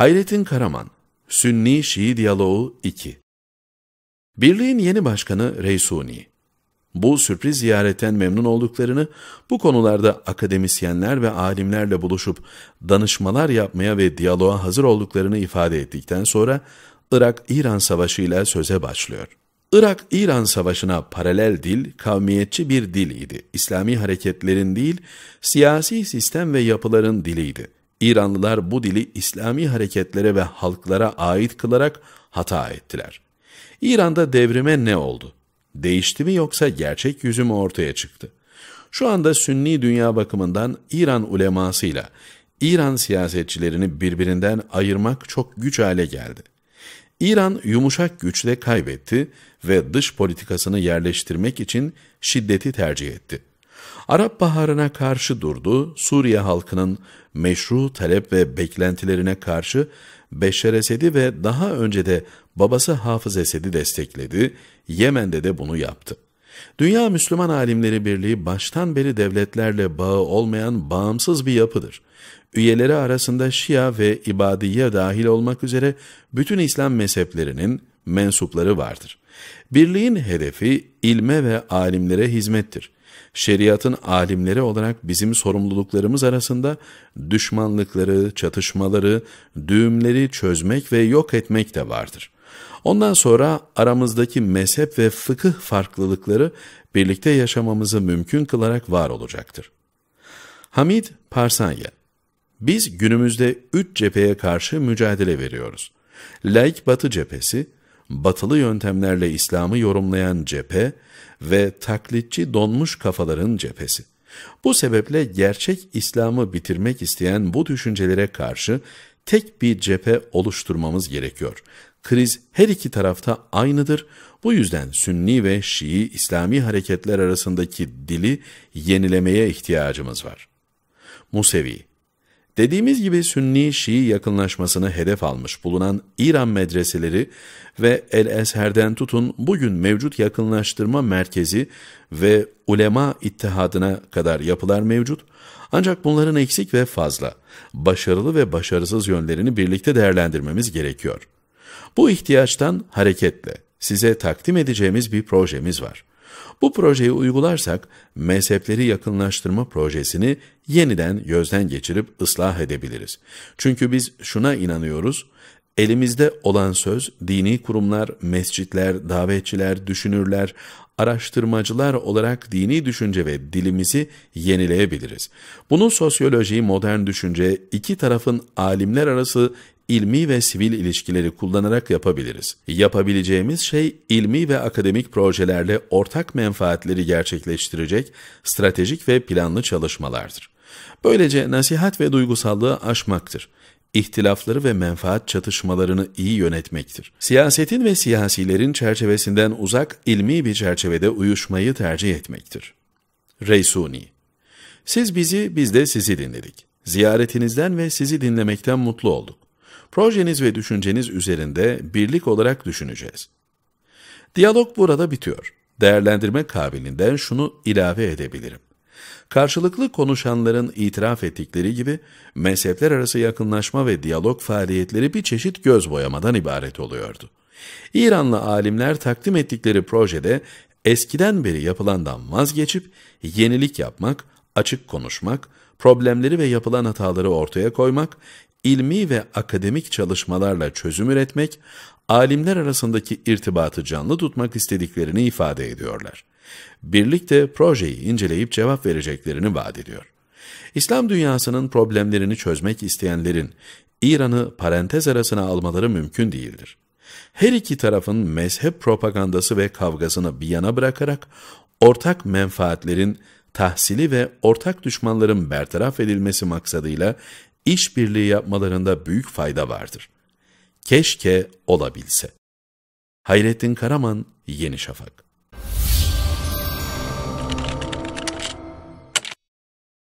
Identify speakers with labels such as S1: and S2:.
S1: Hayrettin Karaman, Sünni Şii Diyaloğu 2 Birliğin yeni başkanı Reysuni, bu sürpriz ziyaretten memnun olduklarını, bu konularda akademisyenler ve alimlerle buluşup danışmalar yapmaya ve diyaloğa hazır olduklarını ifade ettikten sonra Irak-İran Savaşı ile söze başlıyor. Irak-İran Savaşı'na paralel dil, kavmiyetçi bir dil idi. İslami hareketlerin değil, siyasi sistem ve yapıların diliydi. İranlılar bu dili İslami hareketlere ve halklara ait kılarak hata ettiler. İran'da devrime ne oldu? Değişti mi yoksa gerçek yüzü mü ortaya çıktı? Şu anda Sünni dünya bakımından İran ulemasıyla İran siyasetçilerini birbirinden ayırmak çok güç hale geldi. İran yumuşak güçle kaybetti ve dış politikasını yerleştirmek için şiddeti tercih etti. Arap Baharı'na karşı durdu, Suriye halkının meşru talep ve beklentilerine karşı Beşer Esed'i ve daha önce de babası Hafız Esed'i destekledi, Yemen'de de bunu yaptı. Dünya Müslüman Alimleri Birliği baştan beri devletlerle bağı olmayan bağımsız bir yapıdır. Üyeleri arasında Şia ve İbadiye dahil olmak üzere bütün İslam mezheplerinin mensupları vardır. Birliğin hedefi ilme ve alimlere hizmettir şeriatın alimleri olarak bizim sorumluluklarımız arasında düşmanlıkları, çatışmaları, düğümleri çözmek ve yok etmek de vardır. Ondan sonra aramızdaki mezhep ve fıkıh farklılıkları birlikte yaşamamızı mümkün kılarak var olacaktır. Hamid Parsanya Biz günümüzde üç cepheye karşı mücadele veriyoruz. Laik Batı cephesi, batılı yöntemlerle İslam'ı yorumlayan cephe ve taklitçi donmuş kafaların cephesi. Bu sebeple gerçek İslam'ı bitirmek isteyen bu düşüncelere karşı tek bir cephe oluşturmamız gerekiyor. Kriz her iki tarafta aynıdır. Bu yüzden Sünni ve Şii İslami hareketler arasındaki dili yenilemeye ihtiyacımız var. Musevi Dediğimiz gibi Sünni-Şii yakınlaşmasını hedef almış bulunan İran medreseleri ve El-Esher'den tutun bugün mevcut yakınlaştırma merkezi ve ulema ittihadına kadar yapılar mevcut. Ancak bunların eksik ve fazla, başarılı ve başarısız yönlerini birlikte değerlendirmemiz gerekiyor. Bu ihtiyaçtan hareketle size takdim edeceğimiz bir projemiz var. Bu projeyi uygularsak mezhepleri yakınlaştırma projesini yeniden gözden geçirip ıslah edebiliriz. Çünkü biz şuna inanıyoruz, elimizde olan söz dini kurumlar, mescitler, davetçiler, düşünürler, araştırmacılar olarak dini düşünce ve dilimizi yenileyebiliriz. Bunu sosyoloji, modern düşünce, iki tarafın alimler arası ilmi ve sivil ilişkileri kullanarak yapabiliriz. Yapabileceğimiz şey ilmi ve akademik projelerle ortak menfaatleri gerçekleştirecek stratejik ve planlı çalışmalardır. Böylece nasihat ve duygusallığı aşmaktır ihtilafları ve menfaat çatışmalarını iyi yönetmektir. Siyasetin ve siyasilerin çerçevesinden uzak ilmi bir çerçevede uyuşmayı tercih etmektir. Reysuni Siz bizi, biz de sizi dinledik. Ziyaretinizden ve sizi dinlemekten mutlu olduk. Projeniz ve düşünceniz üzerinde birlik olarak düşüneceğiz. Diyalog burada bitiyor. Değerlendirme kabiliğinden şunu ilave edebilirim. Karşılıklı konuşanların itiraf ettikleri gibi mezhepler arası yakınlaşma ve diyalog faaliyetleri bir çeşit göz boyamadan ibaret oluyordu. İranlı alimler takdim ettikleri projede eskiden beri yapılandan vazgeçip yenilik yapmak, açık konuşmak, problemleri ve yapılan hataları ortaya koymak, ilmi ve akademik çalışmalarla çözüm üretmek, alimler arasındaki irtibatı canlı tutmak istediklerini ifade ediyorlar. Birlikte projeyi inceleyip cevap vereceklerini vaat ediyor. İslam dünyasının problemlerini çözmek isteyenlerin İran'ı parantez arasına almaları mümkün değildir. Her iki tarafın mezhep propagandası ve kavgasını bir yana bırakarak ortak menfaatlerin tahsili ve ortak düşmanların bertaraf edilmesi maksadıyla işbirliği yapmalarında büyük fayda vardır. Keşke olabilse. Hayrettin Karaman, Yeni Şafak